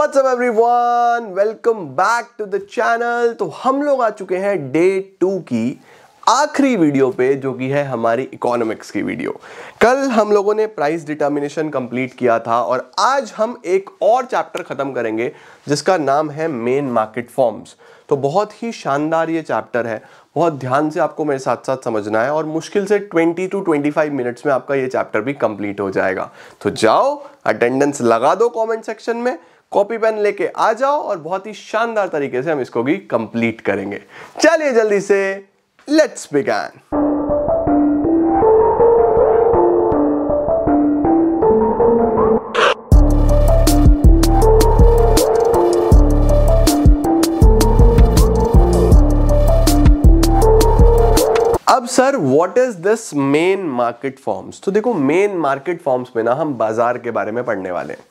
up everyone? Welcome back to the channel. तो हम लोग आ चुके हैं डे टू की आखिरी वीडियो पे जो कि है हमारी इकोनॉमिक्स की वीडियो कल हम लोगों ने प्राइस डिटर्मिनेशन कंप्लीट किया था और आज हम एक और चैप्टर ख़त्म करेंगे जिसका नाम है मेन मार्केट फॉर्म्स तो बहुत ही शानदार ये चैप्टर है बहुत ध्यान से आपको मेरे साथ साथ समझना है और मुश्किल से 20 टू 25 मिनट्स में आपका ये चैप्टर भी कंप्लीट हो जाएगा तो जाओ अटेंडेंस लगा दो कमेंट सेक्शन में कॉपी पेन लेके आ जाओ और बहुत ही शानदार तरीके से हम इसको भी कंप्लीट करेंगे चलिए जल्दी से लेट्स बिगैन अब sir what is this main market forms तो देखो मेन मार्केट फॉर्म्स में ना हम बाजार के बारे में पढ़ने वाले हैं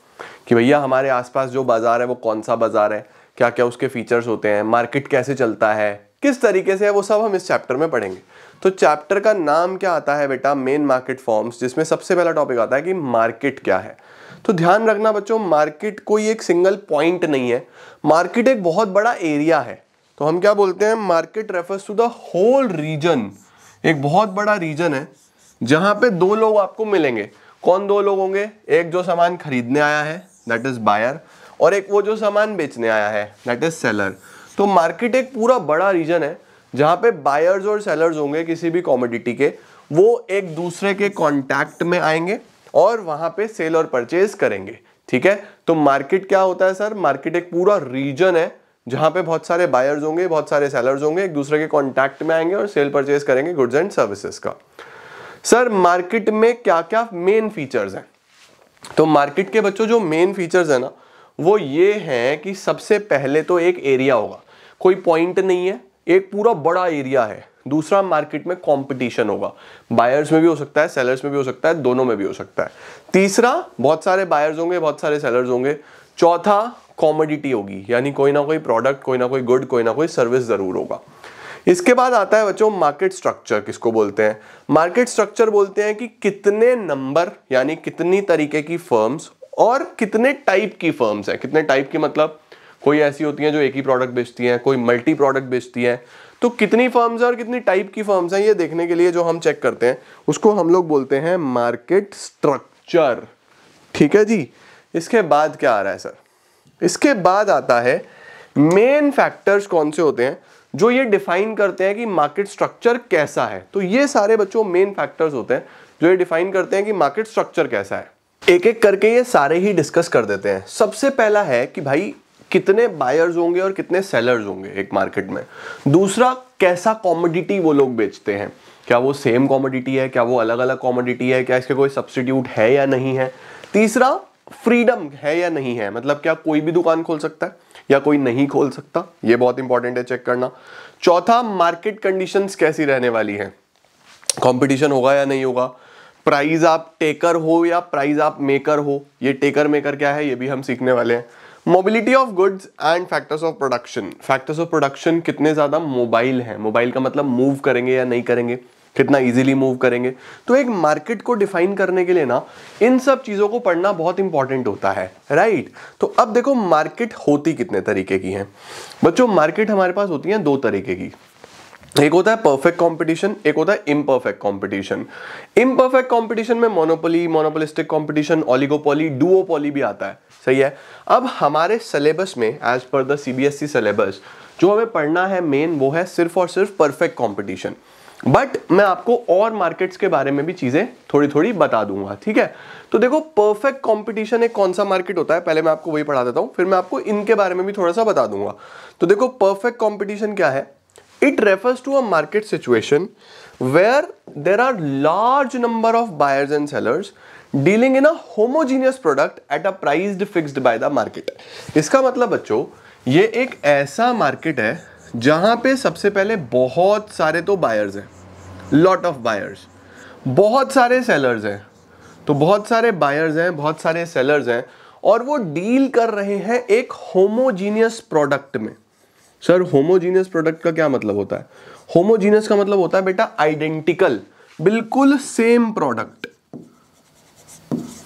कि भैया हमारे आसपास जो बाज़ार है वो कौन सा बाज़ार है क्या क्या उसके फीचर्स होते हैं मार्केट कैसे चलता है किस तरीके से है वो सब हम इस चैप्टर में पढ़ेंगे तो चैप्टर का नाम क्या आता है बेटा मेन मार्केट फॉर्म्स जिसमें सबसे पहला टॉपिक आता है कि मार्केट क्या है तो ध्यान रखना बच्चों मार्केट कोई एक सिंगल पॉइंट नहीं है मार्केट एक बहुत बड़ा एरिया है तो हम क्या बोलते हैं market refers to the whole region एक बहुत बड़ा रीजन है जहां पे दो लोग आपको मिलेंगे कौन दो लोग होंगे एक जो सामान खरीदने आया है दैट इज बायर और एक वो जो सामान बेचने आया है दैट इज सेलर तो मार्केट एक पूरा बड़ा रीजन है जहां पे बायर्स और सेलर्स होंगे किसी भी कॉमोडिटी के वो एक दूसरे के कॉन्टैक्ट में आएंगे और वहां पे सेल और परचेज करेंगे ठीक है तो मार्केट क्या होता है सर मार्केट एक पूरा रीजन है जहाँ पे बहुत सारे बायर्स होंगे बहुत सारे सेलर्स होंगे एक दूसरे के कॉन्टैक्ट में आएंगे और सेल परचेज करेंगे गुड्स एंड सर्विसेज का सर मार्केट में क्या क्या मेन फीचर्स हैं तो मार्केट के बच्चों जो मेन फीचर्स है ना वो ये हैं कि सबसे पहले तो एक एरिया होगा कोई पॉइंट नहीं है एक पूरा बड़ा एरिया है दूसरा मार्केट में कंपटीशन होगा बायर्स में भी हो सकता है सेलर्स में भी हो सकता है दोनों में भी हो सकता है तीसरा बहुत सारे बायर्स होंगे बहुत सारे सेलर्स होंगे चौथा कॉमोडिटी होगी यानी कोई ना कोई प्रोडक्ट कोई ना कोई गुड कोई ना कोई सर्विस ज़रूर होगा इसके बाद आता है बच्चों मार्केट स्ट्रक्चर किसको बोलते हैं मार्केट स्ट्रक्चर बोलते हैं कि कितने नंबर यानी कितनी तरीके की फर्म्स और कितने टाइप की फर्म्स हैं कितने टाइप की मतलब कोई ऐसी होती है जो एक ही प्रोडक्ट बेचती है कोई मल्टी प्रोडक्ट बेचती है तो कितनी फर्म्स है और कितनी टाइप की फर्म्स हैं ये देखने के लिए जो हम चेक करते हैं उसको हम लोग बोलते हैं मार्केट स्ट्रक्चर ठीक है जी इसके बाद क्या आ रहा है सर इसके बाद आता है मेन फैक्टर्स कौन से होते हैं जो ये डिफाइन करते हैं कि मार्केट स्ट्रक्चर कैसा है तो ये सारे बच्चों मेन फैक्टर्स होते हैं जो ये डिफाइन करते हैं कि मार्केट स्ट्रक्चर कैसा है एक एक करके ये सारे ही डिस्कस कर देते हैं सबसे पहला है कि भाई कितने बायर्स होंगे और कितने सेलर्स होंगे एक मार्केट में दूसरा कैसा कॉमोडिटी वो लोग बेचते हैं क्या वो सेम कॉमोडिटी है क्या वो अलग अलग कॉमोडिटी है क्या इसके कोई सब्सटीट्यूट है या नहीं है तीसरा फ्रीडम है या नहीं है मतलब क्या कोई भी दुकान खोल सकता है या कोई नहीं खोल सकता ये बहुत इंपॉर्टेंट है चेक करना चौथा मार्केट कंडीशंस कैसी रहने वाली है कंपटीशन होगा या नहीं होगा प्राइस आप टेकर हो या प्राइस आप मेकर हो ये टेकर मेकर क्या है ये भी हम सीखने वाले हैं mobility of goods and factors of production factors of production कितने ज़्यादा मोबाइल हैं मोबाइल का मतलब मूव करेंगे या नहीं करेंगे कितना इजीली मूव करेंगे तो एक मार्केट को डिफाइन करने के लिए ना इन सब चीज़ों को पढ़ना बहुत इंपॉर्टेंट होता है राइट तो अब देखो मार्केट होती कितने तरीके की है बच्चों मार्केट हमारे पास होती है दो तरीके की एक होता है परफेक्ट कंपटीशन एक होता है इम्परफेक्ट कंपटीशन इम्परफेक्ट कंपटीशन में monopoly monopolistic competition oligopoly duopoly भी आता है सही है अब हमारे सिलेबस में as per the CBSE syllabus जो हमें पढ़ना है मेन वो है सिर्फ और सिर्फ परफेक्ट कंपटीशन बट मैं आपको और मार्केट्स के बारे में भी चीज़ें थोड़ी थोड़ी बता दूंगा ठीक है तो देखो परफेक्ट कंपटीशन एक कौन सा मार्केट होता है पहले मैं आपको वही पढ़ा देता हूँ फिर मैं आपको इनके बारे में भी थोड़ा सा बता दूंगा तो देखो परफेक्ट कंपटीशन क्या है it refers to a market situation where there are large number of buyers and sellers dealing in a homogeneous product at a price fixed by the market इसका मतलब बच्चों ये एक ऐसा मार्केट है जहाँ पे सबसे पहले बहुत सारे तो बायर्स हैं लॉट ऑफ बायर्स बहुत सारे सेलर्स हैं तो बहुत सारे बायर्स हैं बहुत सारे सेलर्स हैं और वो डील कर रहे हैं एक होमोजीनियस प्रोडक्ट में सर होमोजीनियस प्रोडक्ट का क्या मतलब होता है होमोजीनियस का मतलब होता है बेटा आइडेंटिकल बिल्कुल सेम प्रोडक्ट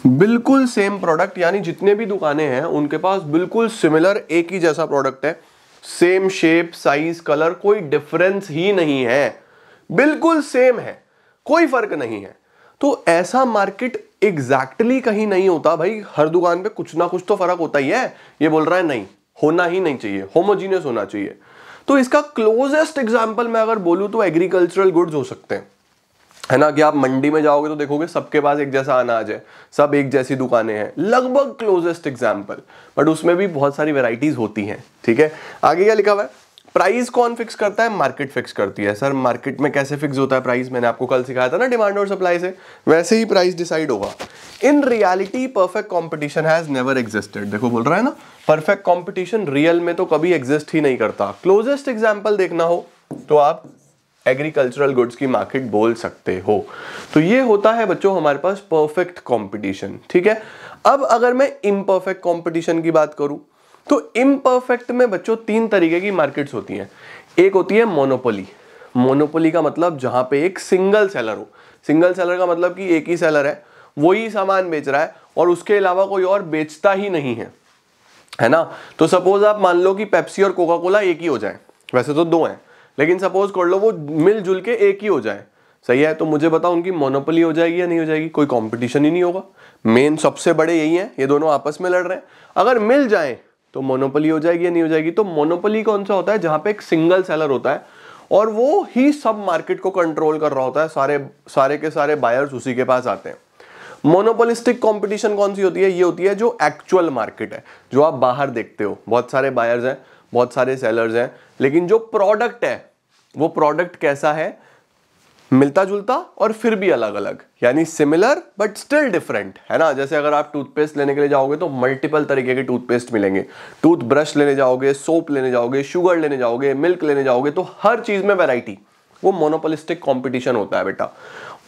बिल्कुल सेम प्रोडक्ट यानी जितने भी दुकानें हैं उनके पास बिल्कुल सिमिलर एक ही जैसा प्रोडक्ट है सेम शेप साइज कलर कोई डिफरेंस ही नहीं है बिल्कुल सेम है कोई फर्क नहीं है तो ऐसा मार्केट एग्जैक्टली exactly कहीं नहीं होता भाई हर दुकान पे कुछ ना कुछ तो फर्क होता ही है ये बोल रहा है नहीं होना ही नहीं चाहिए होमोजीनियस होना चाहिए तो इसका क्लोजेस्ट एग्जाम्पल मैं अगर बोलूं तो एग्रीकल्चरल गुड्स हो सकते हैं है ना कि आप मंडी में जाओगे तो देखोगे सबके पास एक जैसा अनाज है सब एक जैसी दुकानें हैं लगभग क्लोजेस्ट एग्जाम्पल बट उसमें भी बहुत सारी वेराइटीज होती हैं ठीक है आगे क्या लिखा हुआ है प्राइस कौन फिक्स करता है मार्केट फिक्स करती है सर मार्केट में कैसे फिक्स होता है प्राइस मैंने आपको कल सिखाया था ना डिमांड और सप्लाई से वैसे ही प्राइस डिसाइड होगा in reality perfect competition has never existed देखो बोल रहा है ना परफेक्ट कॉम्पिटिशन रियल में तो कभी एग्जिस्ट ही नहीं करता क्लोजेस्ट एग्जाम्पल देखना हो तो आप एग्रीकल्चरल गुड्स की मार्केट बोल सकते हो तो ये होता है बच्चों हमारे पास परफेक्ट कंपटीशन ठीक है अब अगर मैं इम्परफेक्ट कंपटीशन की बात करूं तो इम्परफेक्ट में बच्चों तीन तरीके की मार्केट्स होती हैं एक होती है मोनोपोली मोनोपोली का मतलब जहां पे एक सिंगल सेलर हो सिंगल सेलर का मतलब कि एक ही सेलर है वही सामान बेच रहा है और उसके अलावा कोई और बेचता ही नहीं है है ना तो सपोज आप मान लो कि पेप्सी और कोका कोला एक ही हो जाए वैसे तो दो हैं लेकिन सपोज कर लो वो मिलजुल के एक ही हो जाए सही है तो मुझे बताओ उनकी मोनोपोली हो जाएगी या नहीं हो जाएगी कोई कंपटीशन ही नहीं होगा मेन सबसे बड़े यही हैं ये दोनों आपस में लड़ रहे हैं अगर मिल जाए तो मोनोपोली हो जाएगी या नहीं हो जाएगी तो मोनोपोली कौन सा होता है जहां पे एक सिंगल सेलर होता है और वो ही सब मार्केट को कंट्रोल कर रहा होता है सारे सारे के सारे बायर्स उसी के पास आते हैं मोनोपोलिस्टिक कंपटीशन कौन सी होती है ये होती है जो एक्चुअल मार्केट है जो आप बाहर देखते हो बहुत सारे बायर्स हैं बहुत सारे सेलर्स हैं लेकिन जो प्रोडक्ट है वो प्रोडक्ट कैसा है मिलता जुलता और फिर भी अलग अलग यानी सिमिलर बट स्टिल डिफरेंट है ना जैसे अगर आप टूथपेस्ट लेने के लिए जाओगे तो मल्टीपल तरीके के टूथपेस्ट मिलेंगे टूथब्रश लेने जाओगे सोप लेने जाओगे शुगर लेने जाओगे मिल्क लेने जाओगे तो हर चीज में वेराइटी वो मोनोपोलिस्टिक कॉम्पिटिशन होता है बेटा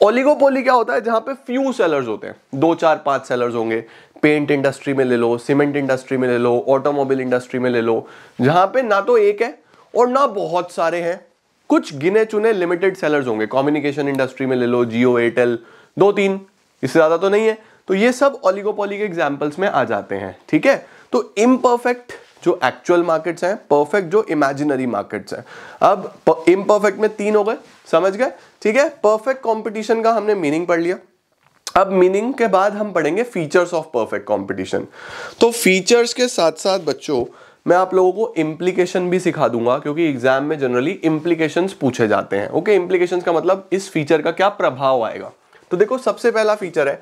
ओलिगोपोली क्या होता है जहां पे फ्यू सेलर्स होते हैं दो चार पांच सेलर्स होंगे पेंट इंडस्ट्री में ले लो सीमेंट इंडस्ट्री में ले लो ऑटोमोबाइल इंडस्ट्री में ले लो जहां पे ना तो एक है और ना बहुत सारे हैं कुछ गिने चुने लिमिटेड सेलर्स होंगे कम्युनिकेशन इंडस्ट्री में ले लो जियो एयरटेल दो तीन इससे ज़्यादा तो नहीं है तो ये सब ऑलिगोपोली के एग्जाम्पल्स में आ जाते हैं ठीक है तो इम्परफेक्ट जो एक्चुअल मार्केट्स हैं परफेक्ट जो इमेजिनरी मार्केट्स हैं अब इम्परफेक्ट में तीन हो गए समझ गए ठीक है परफेक्ट कॉम्पिटिशन का हमने मीनिंग पढ़ लिया अब मीनिंग के बाद हम पढ़ेंगे फीचर्स ऑफ परफेक्ट कंपटीशन तो फीचर्स के साथ साथ बच्चों मैं आप लोगों को इम्प्लीकेशन भी सिखा दूंगा क्योंकि एग्जाम में जनरली इम्प्लीकेशन पूछे जाते हैं ओके okay, इम्प्लीकेशन का मतलब इस फीचर का क्या प्रभाव आएगा तो देखो सबसे पहला फीचर है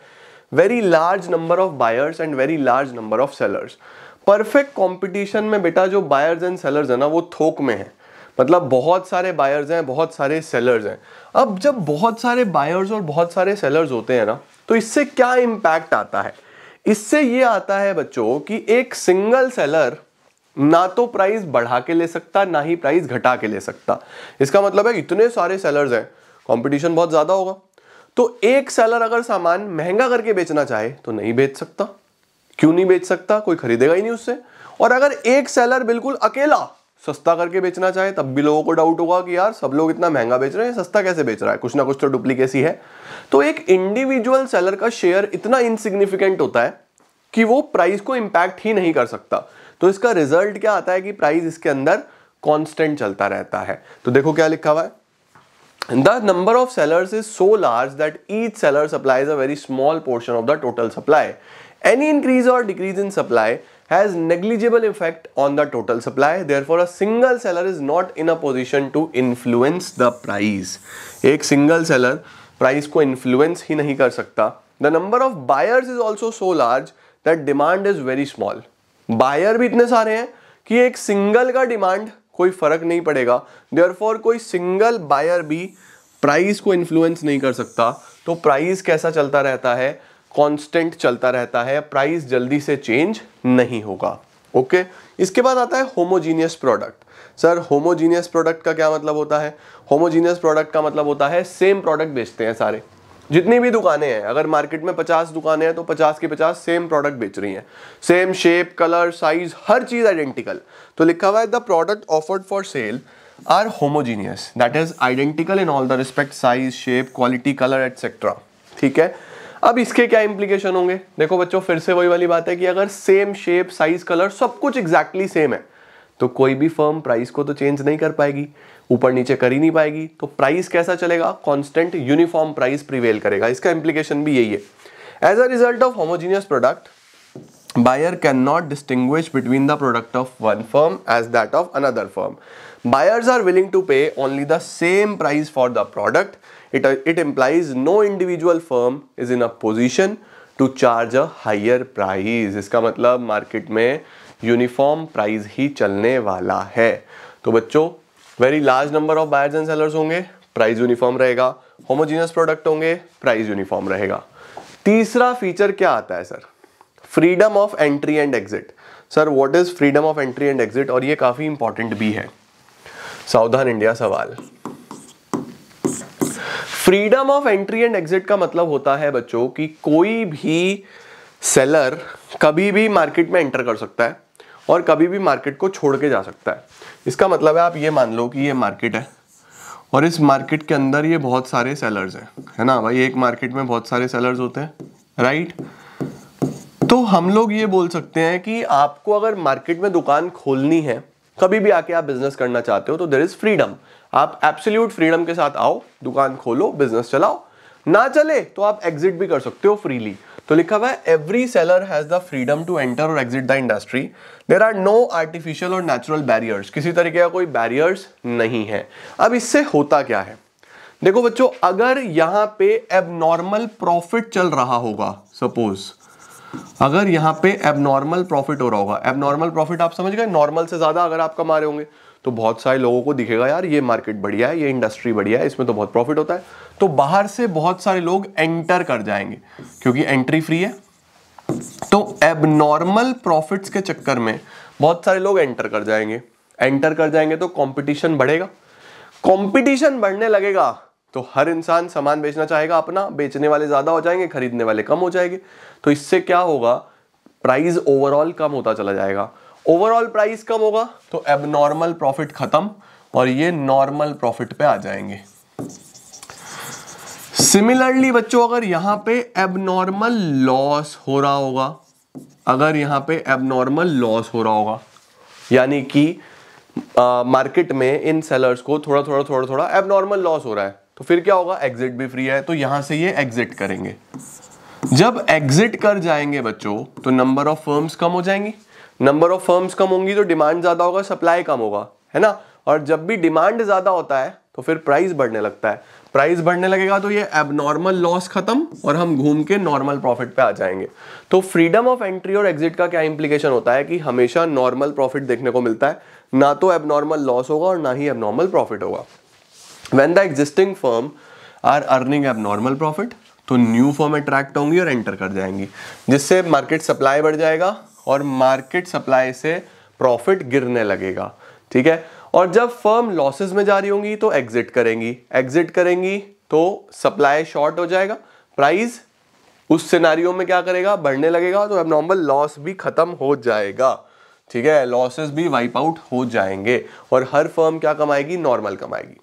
very large number of buyers and very large number of sellers perfect competition में बेटा जो बायर्स एंड सेलर्स है ना वो थोक में है मतलब बहुत सारे बायर्स हैं बहुत सारे सेलर्स हैं अब जब बहुत सारे बायर्स और बहुत सारे सेलर्स होते हैं ना तो इससे क्या इम्पैक्ट आता है इससे ये आता है बच्चों कि एक सिंगल सेलर ना तो प्राइस बढ़ा के ले सकता ना ही प्राइस घटा के ले सकता इसका मतलब है इतने सारे सेलर्स हैं कंपटीशन बहुत ज़्यादा होगा तो एक सेलर अगर सामान महंगा करके बेचना चाहे तो नहीं बेच सकता क्यों नहीं बेच सकता कोई खरीदेगा ही नहीं उससे और अगर एक सेलर बिल्कुल अकेला सस्ता करके बेचना चाहे तब भी लोगों को डाउट होगा कि यार सब लोग इतना महंगा बेच रहे हैं सस्ता कैसे बेच रहा है कुछ ना कुछ तो डुप्लीकेसी है तो एक इंडिविजुअल सेलर का शेयर इतना इनसिग्निफिकेंट होता है कि वो प्राइस को इम्पैक्ट ही नहीं कर सकता तो इसका रिजल्ट क्या आता है कि प्राइस इसके अंदर कॉन्स्टेंट चलता रहता है तो देखो क्या लिखा हुआ है the number of sellers is so large that each seller supply is a very small portion of the total supply any increase or decrease in supply has negligible effect on the total supply therefore a single seller is not in a position to influence the price एक single seller price को influence ही नहीं कर सकता the number of buyers is also so large that demand is very small buyer भी इतने सारे हैं कि एक single का demand कोई फर्क नहीं पड़ेगा therefore कोई single buyer भी प्राइस को इन्फ्लुएंस नहीं कर सकता तो प्राइस कैसा चलता रहता है कांस्टेंट चलता रहता है प्राइस जल्दी से चेंज नहीं होगा ओके इसके बाद आता है homogeneous product sir homogeneous product का क्या मतलब होता है होमोजीनियस प्रोडक्ट का मतलब होता है सेम प्रोडक्ट बेचते हैं सारे जितनी भी दुकानें हैं अगर मार्केट में 50 दुकानें हैं तो 50 की 50 सेम प्रोडक्ट बेच रही हैं सेम शेप कलर साइज हर चीज़ आइडेंटिकल तो लिखा हुआ है the product offered for sale are homogeneous that is identical in all the respect size shape quality colour etcetera ठीक है अब इसके क्या इंप्लीकेशन होंगे देखो बच्चों फिर से वही वाली बात है कि अगर सेम शेप साइज कलर सब कुछ एग्जैक्टली exactly सेम है तो कोई भी फर्म प्राइस को तो चेंज नहीं कर पाएगी ऊपर नीचे कर ही नहीं पाएगी तो प्राइस कैसा चलेगा कॉन्स्टेंट यूनिफॉर्म प्राइस प्रिवेल करेगा इसका इंप्लीकेशन भी यही है as a result of homogeneous product buyer can not distinguish between the product of one firm as that of another firm buyers are willing to pay only the same price for the product it, uh, it implies no individual firm is in a position to charge a higher price इसका मतलब market में uniform price ही चलने वाला है तो बच्चों very large number of buyers and sellers होंगे price uniform रहेगा होमोजीनियस प्रोडक्ट होंगे प्राइस यूनिफॉर्म रहेगा तीसरा फीचर क्या आता है sir freedom of entry and exit sir what is freedom of entry and exit और ये काफ़ी इंपॉर्टेंट भी है सावधान इंडिया सवाल freedom of entry and exit का मतलब होता है बच्चों कि कोई भी सेलर कभी भी मार्केट में एंटर कर सकता है और कभी भी मार्केट को छोड़ के जा सकता है इसका मतलब है आप ये मान लो कि ये मार्केट है और इस मार्केट के अंदर ये बहुत सारे सेलर्स हैं है ना भाई एक मार्केट में बहुत सारे सेलर्स होते हैं राइट तो हम लोग ये बोल सकते हैं कि आपको अगर मार्केट में दुकान खोलनी है कभी भी आके आप बिजनेस करना चाहते हो तो देर इज फ्रीडम आप एब्सोल्यूट फ्रीडम के साथ आओ दुकान खोलो बिजनेस चलाओ ना चले तो आप एग्जिट भी कर सकते हो फ्रीली तो लिखा हुआ है every seller has the freedom to enter or exit the industry there are no artificial or natural barriers किसी तरीके का कोई बैरियर्स नहीं है अब इससे होता क्या है देखो बच्चों अगर यहाँ पे एबनॉर्मल प्रॉफिट चल रहा होगा सपोज अगर यहाँ पे एबनॉर्मल प्रॉफिट हो रहा होगा एबनॉर्मल प्रॉफिट आप समझ गए नॉर्मल से ज़्यादा अगर आप कमा रहे होंगे तो बहुत सारे लोगों को दिखेगा यार ये मार्केट बढ़िया है ये इंडस्ट्री बढ़िया है इसमें तो बहुत प्रॉफिट होता है तो बाहर से बहुत सारे लोग एंटर कर जाएंगे क्योंकि एंट्री फ्री है तो एबनॉर्मल प्रॉफिट्स के चक्कर में बहुत सारे लोग एंटर कर जाएंगे एंटर कर जाएंगे तो कंपटीशन बढ़ेगा कंपटीशन बढ़ने लगेगा तो हर इंसान सामान बेचना चाहेगा अपना बेचने वाले ज़्यादा हो जाएंगे खरीदने वाले कम हो जाएंगे तो इससे क्या होगा प्राइस ओवरऑल कम होता चला जाएगा ओवरऑल प्राइस कम होगा तो एबनॉर्मल प्रॉफिट खत्म और ये नॉर्मल प्रॉफिट पे आ जाएंगे सिमिलरली बच्चों अगर यहां पे एबनॉर्मल लॉस हो रहा होगा अगर यहां पे एबनॉर्मल लॉस हो रहा होगा यानी कि मार्केट में इन सेलर्स को थोड़ा थोड़ा थोड़ा थोड़ा एबनॉर्मल लॉस हो रहा है तो फिर क्या होगा एग्जिट भी फ्री है तो यहां से ये एग्जिट करेंगे जब एग्जिट कर जाएंगे बच्चों तो नंबर ऑफ फर्म्स कम हो जाएंगी नंबर ऑफ फर्म्स कम होंगी तो डिमांड ज़्यादा होगा सप्लाई कम होगा है ना और जब भी डिमांड ज़्यादा होता है तो फिर प्राइस बढ़ने लगता है प्राइस बढ़ने लगेगा तो ये एबनॉर्मल लॉस खत्म और हम घूम के नॉर्मल प्रॉफिट पे आ जाएंगे तो फ्रीडम ऑफ एंट्री और एग्जिट का क्या इंप्लीकेशन होता है कि हमेशा नॉर्मल प्रॉफिट देखने को मिलता है ना तो एबनॉर्मल लॉस होगा और ना ही एबनॉर्मल प्रॉफिट होगा when the existing firm are earning abnormal profit तो न्यू फॉर्म अट्रैक्ट होंगी और एंटर कर जाएंगी जिससे मार्केट सप्लाई बढ़ जाएगा और मार्केट सप्लाई से प्रॉफिट गिरने लगेगा ठीक है और जब फर्म लॉसेस में जा रही होंगी तो एग्जिट करेंगी एग्जिट करेंगी तो सप्लाई शॉर्ट हो जाएगा प्राइस उस सिनारियों में क्या करेगा बढ़ने लगेगा तो नॉर्मल लॉस भी ख़त्म हो जाएगा ठीक है लॉसेस भी वाइप आउट हो जाएंगे और हर फर्म क्या कमाएगी नॉर्मल कमाएगी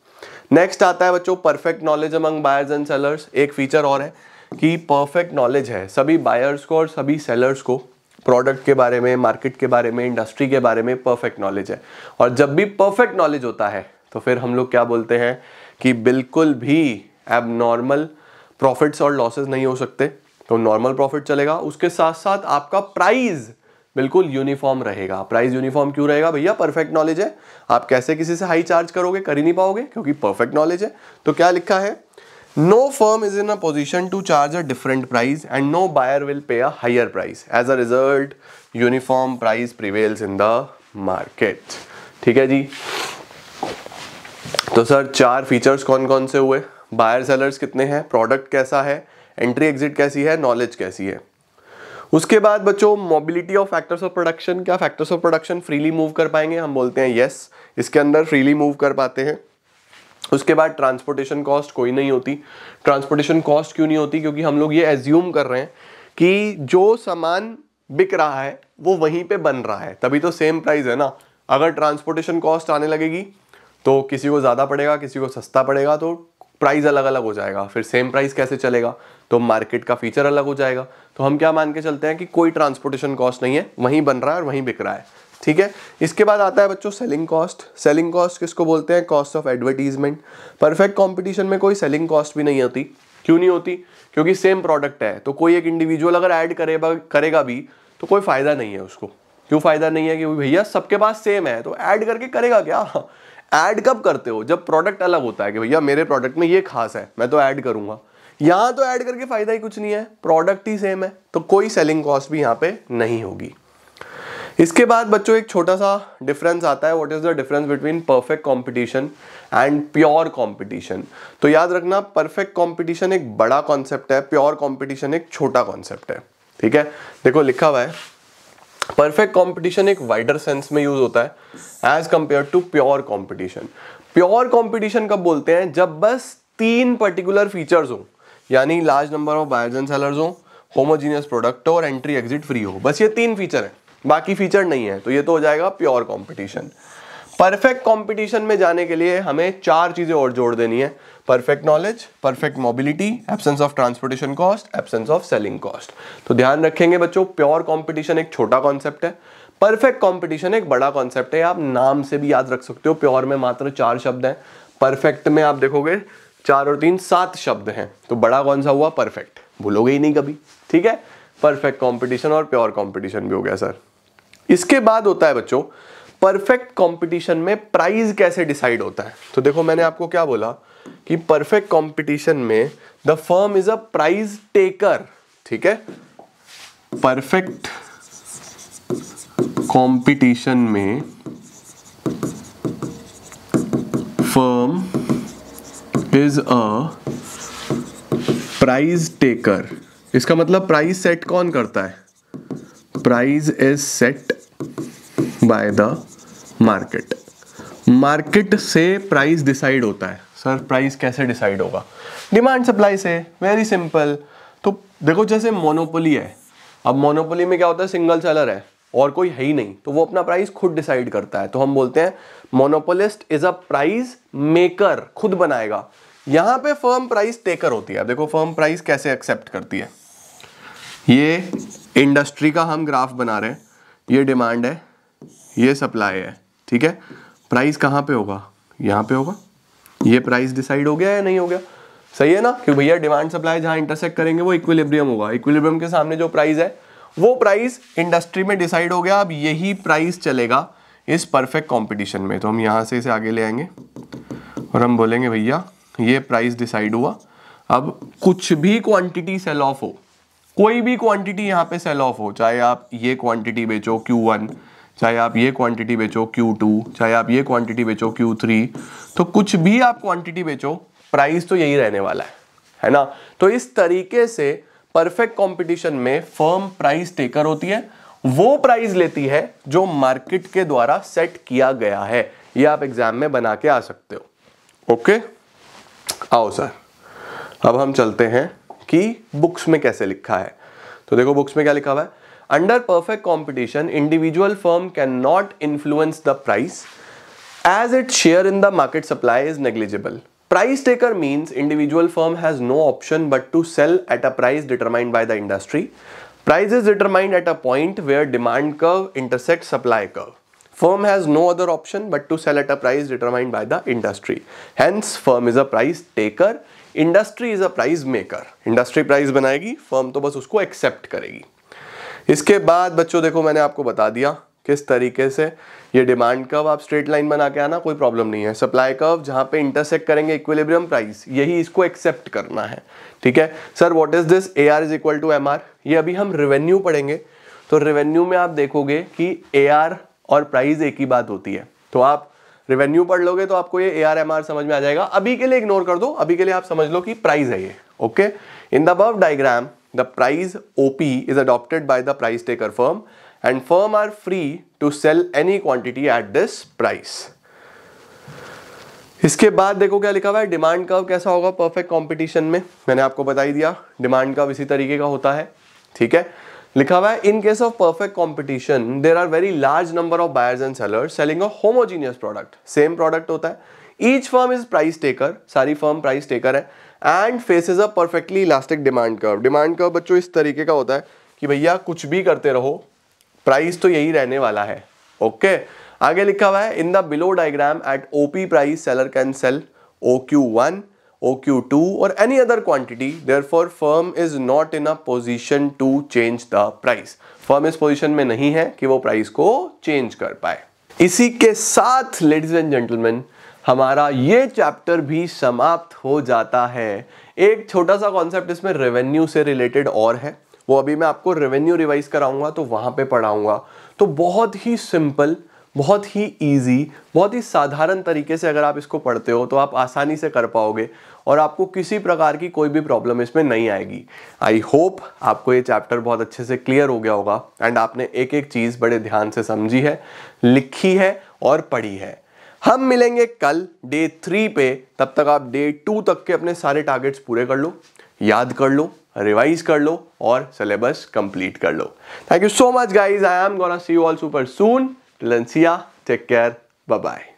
नेक्स्ट आता है बच्चों perfect knowledge among buyers and sellers एक फीचर और है कि परफेक्ट नॉलेज है सभी बायर्स को और सभी सेलर्स को प्रोडक्ट के बारे में मार्केट के बारे में इंडस्ट्री के बारे में परफेक्ट नॉलेज है और जब भी परफेक्ट नॉलेज होता है तो फिर हम लोग क्या बोलते हैं कि बिल्कुल भी एब नॉर्मल प्रॉफिट्स और लॉसेज नहीं हो सकते तो नॉर्मल प्रॉफिट चलेगा उसके साथ साथ आपका प्राइज़ बिल्कुल यूनिफॉर्म रहेगा प्राइस यूनिफॉर्म क्यों रहेगा भैया परफेक्ट नॉलेज है आप कैसे किसी से हाई चार्ज करोगे कर ही नहीं पाओगे क्योंकि परफेक्ट नॉलेज है तो क्या लिखा है no firm is in a position to charge a different price and no buyer will pay a higher price as a result uniform price prevails in the market ठीक है जी तो सर चार features कौन कौन से हुए बायर सेलर्स कितने हैं प्रोडक्ट कैसा है एंट्री एग्जिट कैसी है नॉलेज कैसी है उसके बाद बच्चों mobility of factors of production क्या factors of production freely move कर पाएंगे हम बोलते हैं येस इसके अंदर फ्रीली मूव कर पाते हैं उसके बाद ट्रांसपोर्टेशन कॉस्ट कोई नहीं होती ट्रांसपोर्टेशन कॉस्ट क्यों नहीं होती क्योंकि हम लोग ये एज्यूम कर रहे हैं कि जो सामान बिक रहा है वो वहीं पे बन रहा है तभी तो सेम प्राइस है ना अगर ट्रांसपोर्टेशन कॉस्ट आने लगेगी तो किसी को ज़्यादा पड़ेगा किसी को सस्ता पड़ेगा तो प्राइस अलग अलग हो जाएगा फिर सेम प्राइस कैसे चलेगा तो मार्केट का फीचर अलग हो जाएगा तो हम क्या मान के चलते हैं कि कोई ट्रांसपोर्टेशन कॉस्ट नहीं है वहीं बन रहा है और वहीं बिक रहा है ठीक है इसके बाद आता है बच्चों सेलिंग कॉस्ट सेलिंग कॉस्ट किसको बोलते हैं cost of advertisement perfect competition में कोई सेलिंग कॉस्ट भी नहीं होती क्यों नहीं होती क्योंकि सेम प्रोडक्ट है तो कोई एक इंडिविजुअल अगर ऐड करेगा करेगा भी तो कोई फ़ायदा नहीं है उसको क्यों फ़ायदा नहीं है कि भैया सबके पास सेम है तो ऐड करके करेगा क्या ऐड कब करते हो जब प्रोडक्ट अलग होता है कि भैया मेरे प्रोडक्ट में ये खास है मैं तो ऐड करूंगा यहां तो ऐड करके फायदा ही कुछ नहीं है प्रोडक्ट ही सेम है तो कोई सेलिंग कॉस्ट भी यहां पे नहीं होगी इसके बाद बच्चों एक छोटा सा डिफरेंस आता है what is the difference between perfect competition and pure competition तो याद रखना परफेक्ट कंपटीशन एक बड़ा कॉन्सेप्ट है प्योर कंपटीशन एक छोटा कॉन्सेप्ट है ठीक है देखो लिखा हुआ है परफेक्ट कंपटीशन एक वाइडर सेंस में यूज होता है as compare to pure competition pure competition कब बोलते हैं जब बस तीन पर्टिकुलर फीचर्स हो यानी large number of buyers and sellers हो होमोजीनियस प्रोडक्ट हो और एंट्री एग्जिट फ्री हो बस ये तीन फीचर है बाकी फीचर नहीं है तो ये तो हो जाएगा प्योर कॉम्पिटिशन परफेक्ट कॉम्पिटिशन में जाने के लिए हमें चार चीज़ें और जोड़ देनी है perfect knowledge perfect mobility absence of transportation cost absence of selling cost तो ध्यान रखेंगे बच्चों प्योर कॉम्पिटिशन एक छोटा कॉन्सेप्ट है परफेक्ट कॉम्पिटिशन एक बड़ा कॉन्सेप्ट है आप नाम से भी याद रख सकते हो प्योर में मात्र चार शब्द हैं परफेक्ट में आप देखोगे चार और तीन सात शब्द हैं तो बड़ा कौन सा हुआ परफेक्ट भूलोगे ही नहीं कभी ठीक है परफेक्ट कंपटीशन और प्योर कंपटीशन भी हो गया सर इसके बाद होता है बच्चों परफेक्ट कंपटीशन में प्राइस कैसे डिसाइड होता है तो देखो मैंने आपको क्या बोला कि परफेक्ट कंपटीशन में the firm is a price taker ठीक है परफेक्ट कंपटीशन में firm is a price taker इसका मतलब प्राइस सेट कौन करता है price is set by the market market से प्राइस डिसाइड होता है सर प्राइस कैसे डिसाइड होगा डिमांड सप्लाई से वेरी सिंपल तो देखो जैसे मोनोपोली है अब मोनोपोली में क्या होता है सिंगल सेलर है और कोई है ही नहीं तो वो अपना प्राइस खुद डिसाइड करता है तो हम बोलते हैं monopolist is a price maker खुद बनाएगा यहां पे फर्म प्राइस टेकर होती है देखो फर्म प्राइस कैसे एक्सेप्ट करती है ये इंडस्ट्री का हम ग्राफ बना रहे हैं ये डिमांड है ये सप्लाई है ठीक है प्राइस कहां पे होगा यहां पे होगा ये प्राइस डिसाइड हो गया या नहीं हो गया सही है ना क्योंकि भैया डिमांड सप्लाई जहां इंटरसेक्ट करेंगे वो इक्विलिब्रियम होगा इक्विलिब्रियम के सामने जो प्राइस है वो प्राइस इंडस्ट्री में डिसाइड हो गया अब यही प्राइस चलेगा इस परफेक्ट कॉम्पिटिशन में तो हम यहां से इसे आगे ले आएंगे और हम बोलेंगे भैया ये प्राइस डिसाइड हुआ अब कुछ भी क्वांटिटी सेल ऑफ हो कोई भी क्वांटिटी यहाँ पे सेल ऑफ हो चाहे आप ये क्वांटिटी बेचो Q1 चाहे आप ये क्वांटिटी बेचो Q2 चाहे आप ये क्वांटिटी बेचो Q3 तो कुछ भी आप क्वांटिटी बेचो प्राइस तो यही रहने वाला है है ना तो इस तरीके से परफेक्ट कंपटीशन में फर्म प्राइस टेकर होती है वो प्राइस लेती है जो मार्केट के द्वारा सेट किया गया है ये आप एग्जाम में बना के आ सकते हो ओके आओ सर अब हम चलते हैं कि बुक्स में कैसे लिखा है तो देखो बुक्स में क्या लिखा हुआ है Under perfect competition, individual firm cannot influence the price as its share in the market supply is negligible. Price taker means individual firm has no option but to sell at a price determined by the industry. Price is determined at a point where demand curve intersects supply curve. Firm has no other option but to sell at a price determined by the industry. Hence, firm is a price taker, industry is a price maker. Industry price banayegi, firm to bas usko accept karegi. इसके बाद बच्चों देखो मैंने आपको बता दिया किस तरीके से ये डिमांड कर्व आप स्ट्रेट लाइन बना के आना कोई प्रॉब्लम नहीं है सप्लाई कर्व जहाँ पे इंटरसेक्ट करेंगे इक्विलिब्रियम प्राइस यही इसको एक्सेप्ट करना है ठीक है sir what is this A R is equal to M R ये अभी हम रेवेन्यू पढ़ेंगे तो रेवेन्यू में आप देखोगे कि ए आर और प्राइस एक ही बात होती है तो आप रेवेन्यू पढ़ लोगे तो आपको ये ए आर एम आर समझ में आ जाएगा अभी के लिए इग्नोर कर दो अभी के लिए आप समझ लो कि प्राइज है ये okay in the diagram the price OP is adopted by the price taker firm and firm are free to sell any quantity at this price. इसके बाद देखो क्या लिखा हुआ है डिमांड कर्व कैसा होगा परफेक्ट कंपटीशन में मैंने आपको बता ही दिया डिमांड कर्व इसी तरीके का होता है ठीक है लिखा हुआ है in case of perfect competition there are very large number of buyers and sellers selling a homogeneous product same product होता है each firm is price taker सारी फर्म प्राइस टेकर है and faces a perfectly elastic demand curve demand curve बच्चों इस तरीके का होता है कि भैया कुछ भी करते रहो प्राइस तो यही रहने वाला है ओके okay? आगे लिखा हुआ है in the below diagram at OP price seller can sell O Q one O Q two or any other quantity therefore firm is not in a position to change the price firm इस पोजिशन में नहीं है कि वो price को change कर पाए इसी के साथ लेडीज एंड जेंटलमैन हमारा ये चैप्टर भी समाप्त हो जाता है एक छोटा सा कॉन्सेप्ट इसमें रेवेन्यू से रिलेटेड और है वो अभी मैं आपको रेवेन्यू रिवाइज कराऊंगा तो वहाँ पे पढ़ाऊंगा तो बहुत ही सिंपल बहुत ही इजी बहुत ही साधारण तरीके से अगर आप इसको पढ़ते हो तो आप आसानी से कर पाओगे और आपको किसी प्रकार की कोई भी प्रॉब्लम इसमें नहीं आएगी आई होप आपको ये चैप्टर बहुत अच्छे से क्लियर हो गया होगा एंड आपने एक एक चीज़ बड़े ध्यान से समझी है लिखी है और पढ़ी है हम मिलेंगे कल डे थ्री पे तब तक आप डे टू तक के अपने सारे टारगेट्स पूरे कर लो याद कर लो रिवाइज कर लो और सिलेबस कंप्लीट कर लो thank you so much guys I am gonna see you all super soon take care bye bye